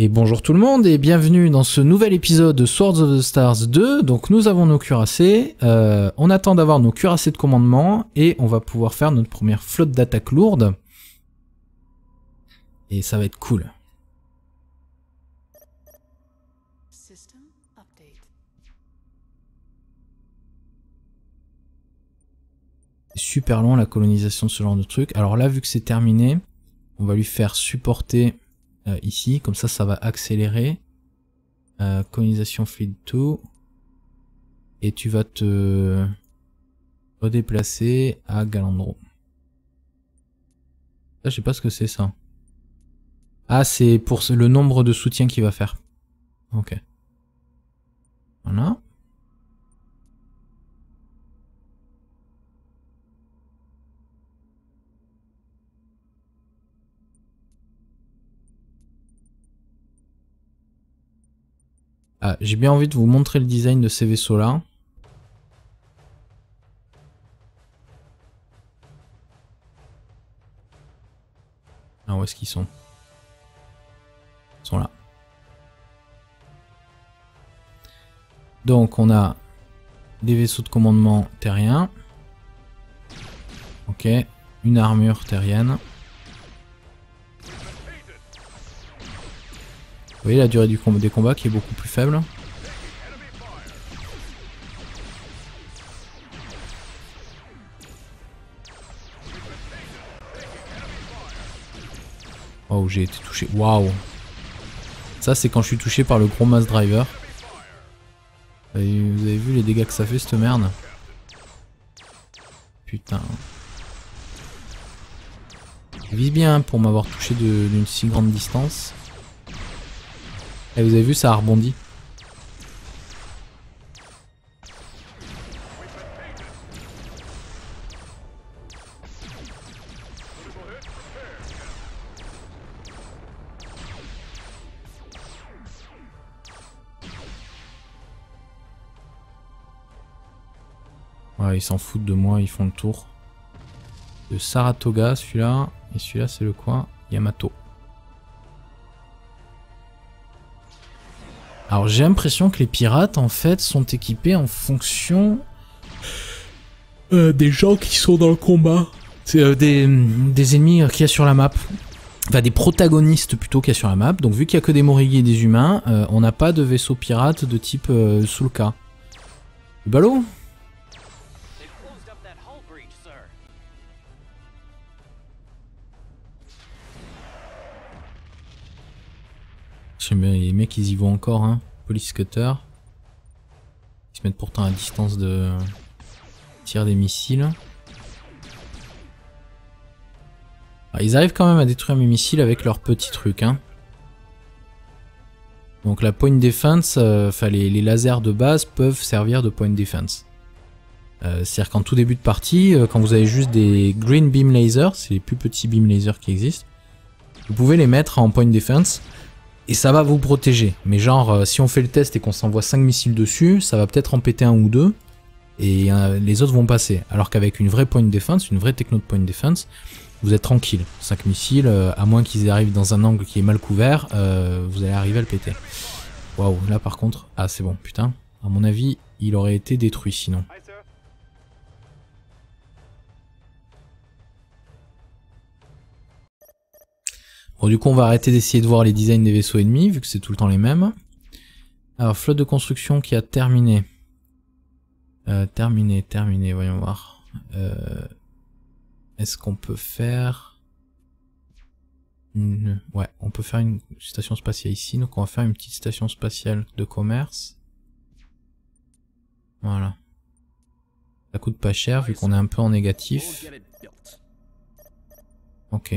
Et bonjour tout le monde et bienvenue dans ce nouvel épisode de Swords of the Stars 2. Donc nous avons nos cuirassés, euh, on attend d'avoir nos cuirassés de commandement et on va pouvoir faire notre première flotte d'attaque lourde. Et ça va être cool. super long la colonisation de ce genre de truc. Alors là, vu que c'est terminé, on va lui faire supporter euh, ici. Comme ça, ça va accélérer. Euh, colonisation fleet tout. Et tu vas te redéplacer à Galandro. Là, je sais pas ce que c'est ça. Ah, c'est pour le nombre de soutiens qu'il va faire. Ok. Voilà. Ah, j'ai bien envie de vous montrer le design de ces vaisseaux-là. Alors ah, où est-ce qu'ils sont Ils sont là. Donc, on a des vaisseaux de commandement terriens. Ok, une armure terrienne. Vous voyez la durée du des combats qui est beaucoup plus faible. Oh, j'ai été touché. Waouh Ça, c'est quand je suis touché par le gros mass driver. vous avez vu les dégâts que ça fait, cette merde Putain. Vise bien pour m'avoir touché d'une si grande distance. Et eh, vous avez vu, ça a rebondi. ils s'en foutent de moi, ils font le tour. De Saratoga, celui-là. Et celui-là, c'est le coin Yamato. Alors j'ai l'impression que les pirates en fait sont équipés en fonction euh, des gens qui sont dans le combat. C'est euh, mm, des, ennemis euh, qu'il y a sur la map. Enfin des protagonistes plutôt qu'il y a sur la map. Donc vu qu'il y a que des moriguiers et des humains, on n'a pas de vaisseau pirate de type Sulka. Ballot les mecs ils y vont encore, hein. Police cutter. Ils se mettent pourtant à distance de tir des missiles. Ah, ils arrivent quand même à détruire mes missiles avec leurs petits trucs, hein. Donc la point defense, euh, enfin les, lasers de base peuvent servir de point defense. Euh, c'est-à-dire qu'en tout début de partie, euh, quand vous avez juste des green beam lasers, c'est les plus petits beam lasers qui existent, vous pouvez les mettre en point defense et ça va vous protéger. Mais genre, euh, si on fait le test et qu'on s'envoie 5 missiles dessus, ça va peut-être en péter un ou deux, et euh, les autres vont passer. Alors qu'avec une vraie point défense, une vraie techno de point defense, vous êtes tranquille. 5 missiles, euh, à moins qu'ils arrivent dans un angle qui est mal couvert, vous allez arriver à le péter. Waouh, là par contre, ah c'est bon, putain. À mon avis, il aurait été détruit sinon. Bon, du coup, on va arrêter d'essayer de voir les designs des vaisseaux ennemis, vu que c'est tout le temps les mêmes. Alors, flotte de construction qui a terminé. Euh, terminé, terminé, voyons voir. Euh, est-ce qu'on peut faire... Ouais, on peut faire une station spatiale ici, donc on va faire une petite station spatiale de commerce. Voilà. Ça coûte pas cher, vu qu'on est un peu en négatif. Ok,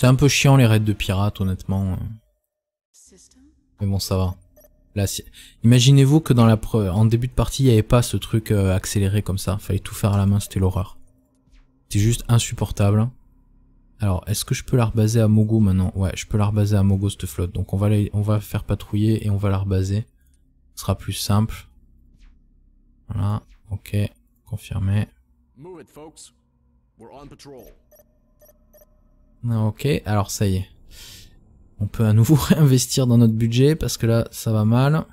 C'est un peu chiant les raids de pirates, honnêtement. Mais bon, ça va. Là, Imaginez-vous que dans la preuve en début de partie, il n'y avait pas ce truc euh, accéléré comme ça. Fallait tout faire à la main, c'était l'horreur. C'était juste insupportable. Alors, est-ce que je peux la rebaser à Mogo maintenant Ouais, je peux la rebaser à Mogo cette flotte. Donc on va, on va faire patrouiller et on va la rebaser. Ce sera plus simple. Voilà, ok, confirmé. Move it, folks. We're on patrol. Ok, alors ça y est. On peut à nouveau réinvestir dans notre budget parce que là, ça va mal.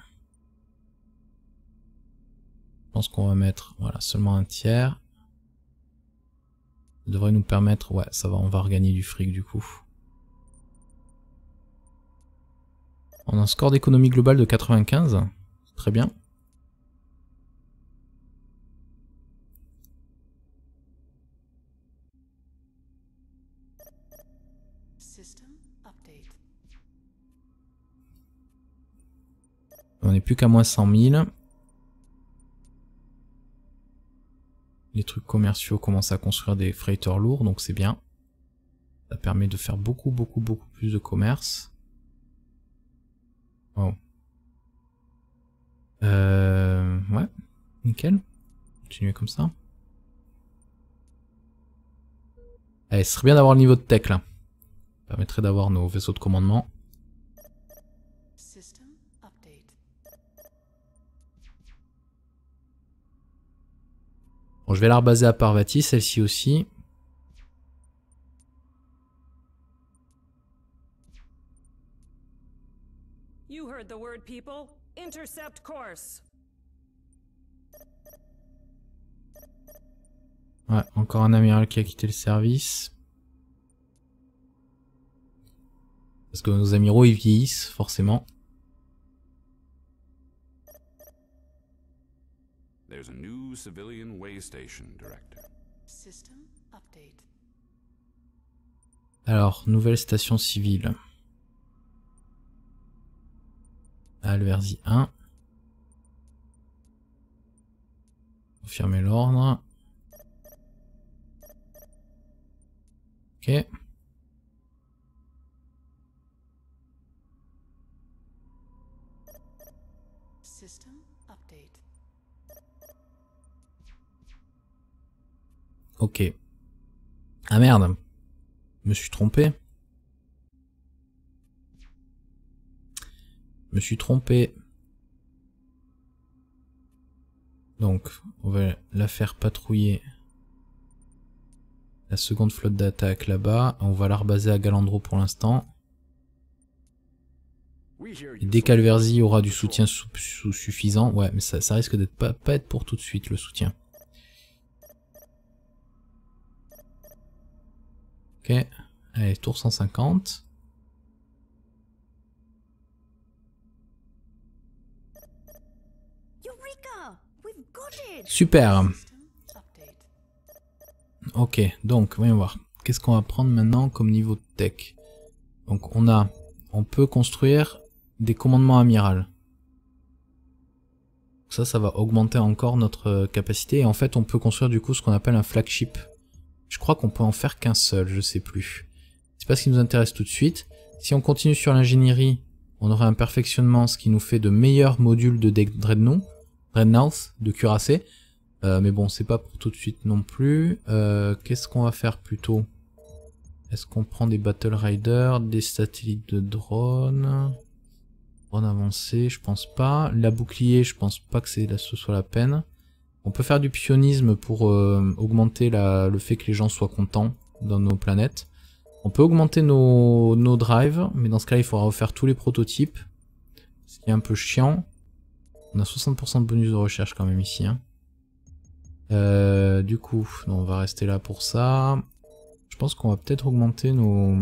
Je pense qu'on va mettre voilà, seulement un tiers. Ça devrait nous permettre... Ouais, ça va, on va regagner du fric du coup. On a un score d'économie globale de 95. Très bien. On n'est plus qu'à moins 100 000. Les trucs commerciaux commencent à construire des freighters lourds, donc c'est bien. Ça permet de faire beaucoup, beaucoup, beaucoup plus de commerce. Oh ouais, nickel. Continuer comme ça. Allez, eh, ce serait bien d'avoir le niveau de tech là permettrait d'avoir nos vaisseaux de commandement. Bon, je vais la rebaser à Parvati, celle-ci aussi. Ouais, encore un amiral qui a quitté le service. Parce que nos amiraux, ils vieillissent, forcément. There's a new civilian director. System update. Alors, nouvelle station civile. Alversi 1. Confirmer l'ordre. Ok. Ok. Ah merde. me suis trompé. Je me suis trompé. Donc, on va la faire patrouiller. La seconde flotte d'attaque là-bas. On va la rebaser à Galandro pour l'instant. dès qu'Alverzi aura du soutien suffisant, ouais, mais ça, risque d'être pas, pas être pour tout de suite le soutien. Ok. Allez, tour 150. Super. Ok, donc, voyons voir. Qu'est-ce qu'on va prendre maintenant comme niveau de tech Donc on a, on peut construire des commandements amiral Ça, ça va augmenter encore notre capacité. Et en fait, on peut construire du coup ce qu'on appelle un flagship. Je crois qu'on peut en faire qu'un seul, je sais plus. C'est pas ce qui nous intéresse tout de suite. Si on continue sur l'ingénierie, on aurait un perfectionnement, ce qui nous fait de meilleurs modules de Dreadnought, Dreadnought, de cuirassé. Euh, mais bon, c'est pas pour tout de suite non plus. Euh, qu'est-ce qu'on va faire plutôt Est-ce qu'on prend des Battle Riders, des satellites de drone? Drone avancé, je pense pas. La bouclier, je pense pas que ce soit la peine. On peut faire du pionnisme pour euh, augmenter le fait que les gens soient contents dans nos planètes. On peut augmenter nos, drives, mais dans ce cas-là, il faudra refaire tous les prototypes. Ce qui est un peu chiant. On a 60% de bonus de recherche quand même ici. Hein. Euh, du coup, on va rester là pour ça. Je pense qu'on va peut-être augmenter nos...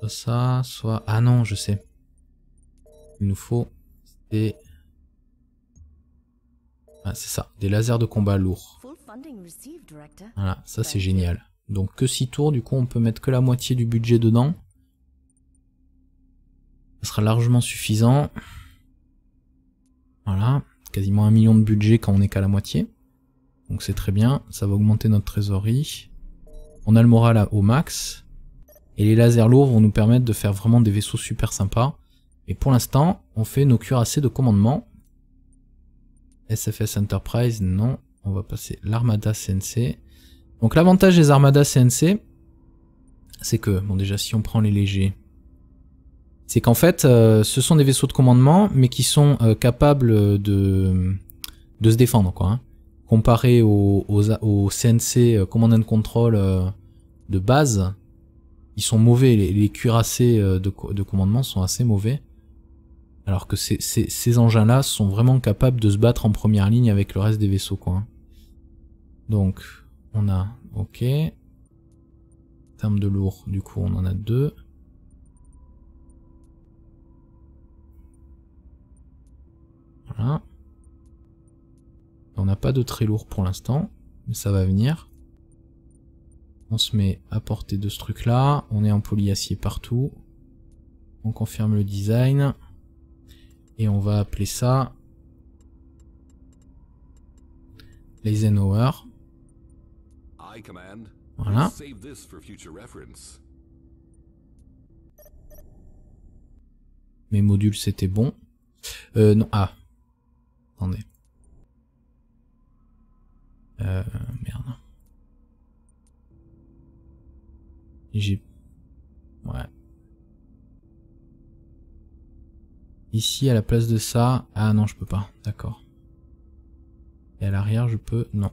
Soit ça, soit... Ah non, je sais. Il nous faut des... Ah, c'est ça, des lasers de combat lourds. Voilà, ça c'est génial. Donc que 6 tours, du coup on peut mettre que la moitié du budget dedans. Ça sera largement suffisant. Voilà, quasiment un million de budget quand on est qu'à la moitié. Donc c'est très bien, ça va augmenter notre trésorerie. On a le moral au max. Et les lasers lourds vont nous permettre de faire vraiment des vaisseaux super sympas. Et pour l'instant, on fait nos cuirassés de commandement. SFS Enterprise, non. On va passer l'Armada CNC. Donc l'avantage des Armadas CNC, c'est que, bon déjà si on prend les légers, c'est qu'en fait, euh, ce sont des vaisseaux de commandement, mais qui sont euh, capables de, de se défendre, quoi. Hein. Comparé aux, CNC euh, Command and Control de base, ils sont mauvais. Les, cuirassés euh, de, commandement sont assez mauvais. Alors que ces, ces, engins-là sont vraiment capables de se battre en première ligne avec le reste des vaisseaux, quoi. Hein. Donc, on a... Ok. En termes de lourd, du coup, on en a deux. Voilà. On n'a pas de très lourd pour l'instant, mais ça va venir. On se met à portée de ce truc là. On est en polyacier partout. On confirme le design. Et on va appeler ça Eisenhower. Voilà. Mes modules c'était bon. Euh, non, ah. Attendez. Euh, merde. J'ai... Ouais. Ici, à la place de ça... Ah non, je peux pas. D'accord. Et à l'arrière, je peux... Non.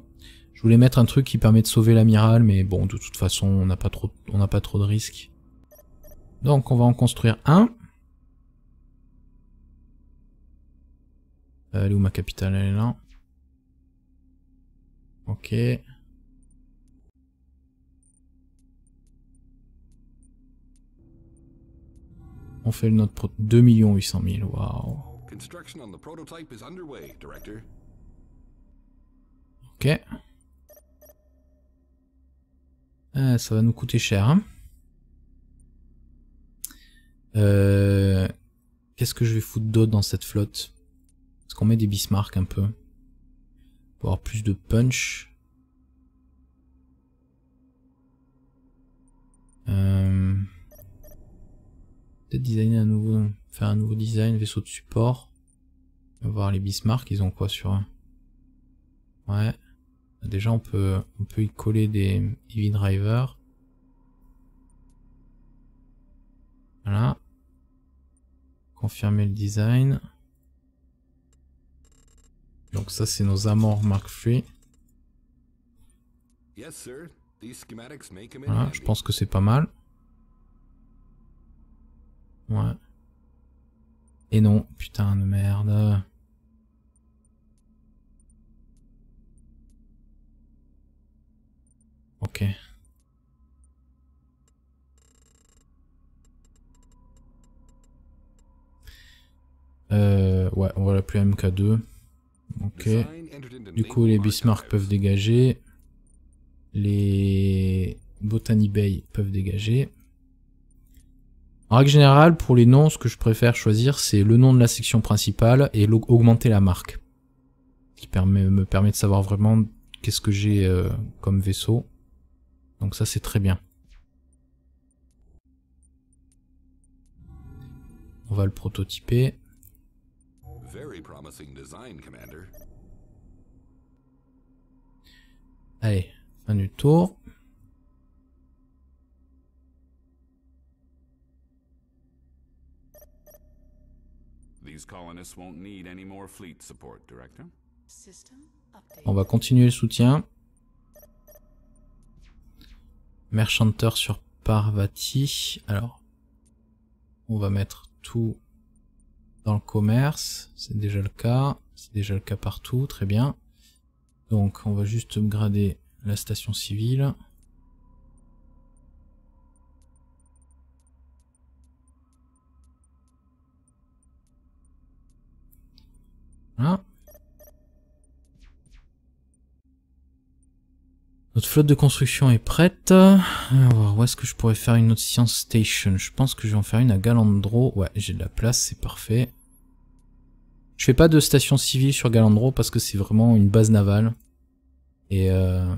Je voulais mettre un truc qui permet de sauver l'amiral, mais bon, de toute façon, on n'a pas trop, on n'a pas trop de risques. Donc, on va en construire un. Euh, elle est où ma capitale Elle est là. Ok. On fait notre 2 800 000, waouh. Ok. Euh, ça va nous coûter cher. Hein. Euh, qu'est-ce que je vais foutre d'autre dans cette flotte Est-ce qu'on met des Bismarck un peu Pour avoir plus de punch. Euh, designer un nouveau, faire un nouveau design, vaisseau de support. voir les Bismarck, ils ont quoi sur Ouais. Déjà, on peut, on peut y coller des Evin Driver. Voilà. Confirmer le design. Donc ça, c'est nos amors Mark III. je pense que c'est pas mal. Ouais. Et non, putain de merde. Ok. Euh, ouais, on va plus MK2. Ok. Du coup, les Bismarck peuvent dégager. Les Botany Bay peuvent dégager. En règle générale, pour les noms, ce que je préfère choisir, c'est le nom de la section principale et augmenter la marque. Ce qui me permet de savoir vraiment qu'est-ce que j'ai euh, comme vaisseau. Donc ça, c'est très bien. On va le prototyper. Allez, fin du tour. On va continuer le soutien. Merchanteur sur Parvati. Alors, on va mettre tout dans le commerce. C'est déjà le cas. C'est déjà le cas partout. Très bien. Donc, on va juste upgrader la station civile. Notre flotte de construction est prête. où est-ce que je pourrais faire une autre science station. Je pense que je vais en faire une à Galandro. Ouais, j'ai de la place, c'est parfait. Je fais pas de station civile sur Galandro parce que c'est vraiment une base navale. Et euh,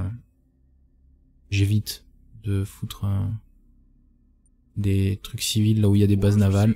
j'évite de foutre euh, des trucs civils là où il y a des bases navales.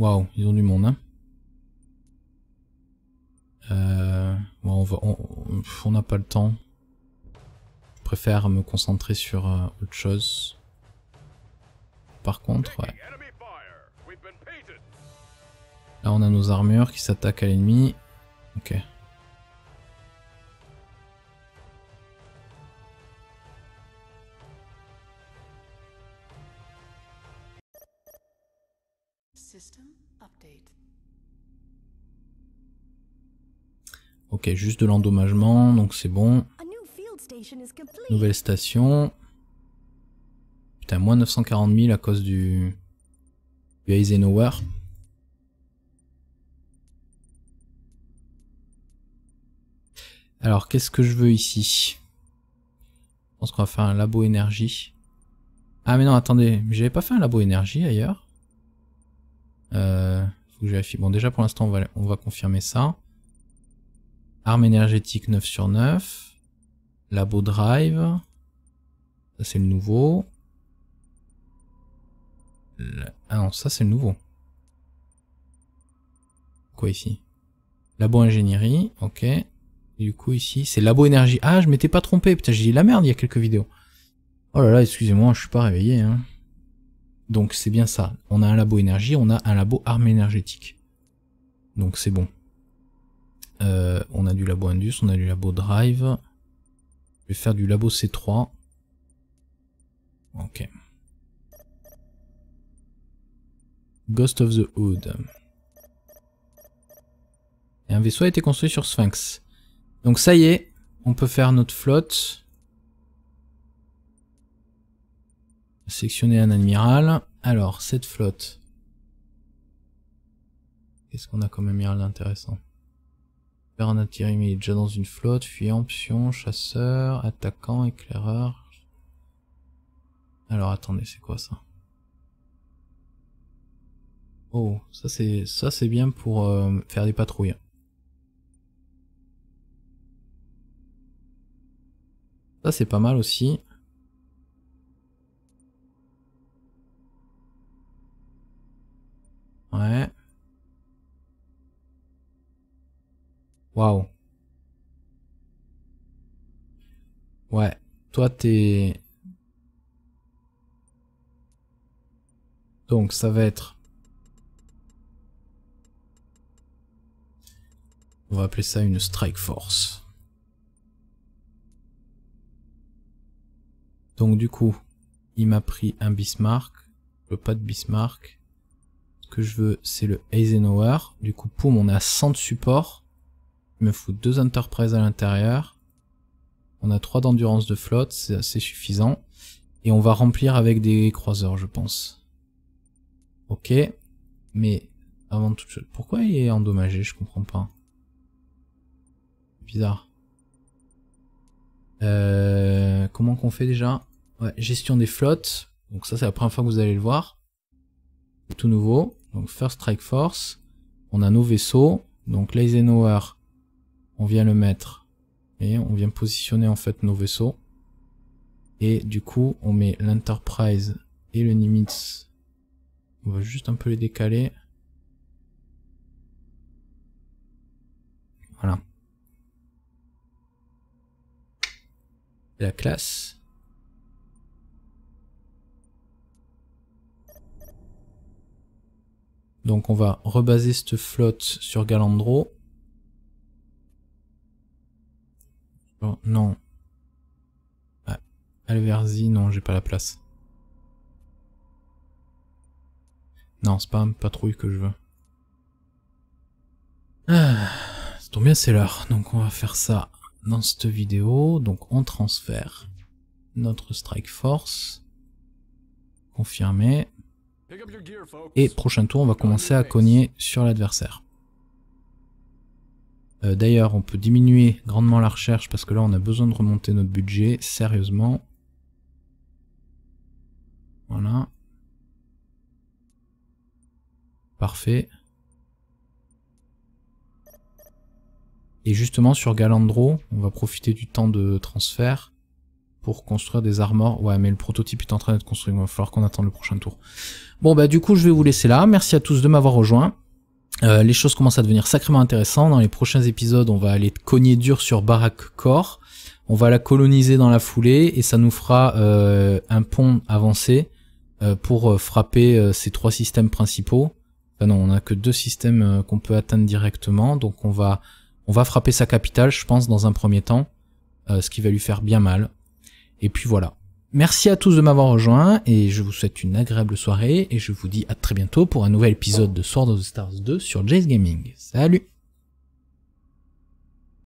Waouh, ils ont du monde, hein. euh, on n'a pas le temps. Je préfère me concentrer sur euh, autre chose. Par contre, ouais. Là, on a nos armures qui s'attaquent à l'ennemi. Ok. Ok, juste de l'endommagement, donc c'est bon. Nouvelle station. Putain, moins 940 000 à cause du, du Eisenhower. Alors, qu'est-ce que je veux ici Je pense qu'on va faire un labo énergie. Ah mais non, attendez, j'avais pas fait un labo énergie ailleurs. Euh, bon, déjà pour l'instant, on va confirmer ça. Arme énergétique 9 sur 9. Labo Drive. Ça c'est le nouveau. Ah non, ça c'est le nouveau. Quoi ici Labo ingénierie, ok. du coup ici, c'est labo énergie. Ah, je m'étais pas trompé, putain, j'ai dit la merde il y a quelques vidéos. Oh là là, excusez-moi, je suis pas réveillé. Hein. Donc c'est bien ça. On a un labo énergie, on a un labo arme énergétique. Donc c'est bon. Euh, on a du labo Indus, on a du labo Drive. Je vais faire du labo C3. Ok. Ghost of the Hood. Et un vaisseau a été construit sur Sphinx. Donc ça y est, on peut faire notre flotte. Sectionner un admiral. Alors, cette flotte. Qu'est-ce qu'on a comme amiral intéressant un intérim, est déjà dans une flotte, fuyant, pion, chasseur, attaquant, éclaireur. Alors attendez, c'est quoi ça Oh, ça c'est ça c'est bien pour euh, faire des patrouilles. Ça c'est pas mal aussi. Ouais. Toi, t'es... Donc, ça va être... On va appeler ça une strike force. Donc du coup, il m'a pris un Bismarck, le pas de Bismarck. Ce que je veux, c'est le Eisenhower. Du coup, poum, on est à 100 de support. Il me faut deux Enterprise à l'intérieur. On a trois d'endurance de flotte, c'est assez suffisant. Et on va remplir avec des croiseurs, je pense. Ok. Mais avant tout... chose... Pourquoi il est endommagé Je comprends pas. Bizarre. Euh, comment qu'on fait déjà Gestion des flottes. Donc ça, c'est la première fois que vous allez le voir. Tout nouveau. Donc First Strike Force. On a nos vaisseaux. Donc l'Eisenhower on vient le mettre et on vient positionner en fait nos vaisseaux et du coup on met l'Enterprise et le Nimitz on va juste un peu les décaler voilà la classe donc on va rebaser cette flotte sur Galandro non. Ah, Alverzi, non, j'ai pas la place. Non, c'est pas une patrouille que je veux. Ah, c'est tombé c'est l'heure. Donc on va faire ça dans cette vidéo. Donc on transfère notre Strike Force. Confirmé. Et prochain tour, on va commencer à cogner sur l'adversaire. Euh, d'ailleurs, on peut diminuer grandement la recherche parce que là, on a besoin de remonter notre budget sérieusement. Voilà. Parfait. Et justement, sur Galandro, on va profiter du temps de transfert pour construire des armors. Ouais, mais le prototype est en train d'être construit, il va falloir qu'on attende le prochain tour. Bon, bah du coup, je vais vous laisser là. Merci à tous de m'avoir rejoint. Euh, les choses commencent à devenir sacrément intéressantes. Dans les prochains épisodes, on va aller cogner dur sur Barak On va la coloniser dans la foulée et ça nous fera euh, un pont avancé euh, pour frapper ces trois systèmes principaux. Enfin ah non, on n'a que deux systèmes qu'on peut atteindre directement. Donc on va, on va frapper sa capitale, je pense, dans un premier temps. ce qui va lui faire bien mal. Et puis voilà. Merci à tous de m'avoir rejoint et je vous souhaite une agréable soirée et je vous dis à très bientôt pour un nouvel épisode de Sword of the Stars 2 sur Jace Gaming. Salut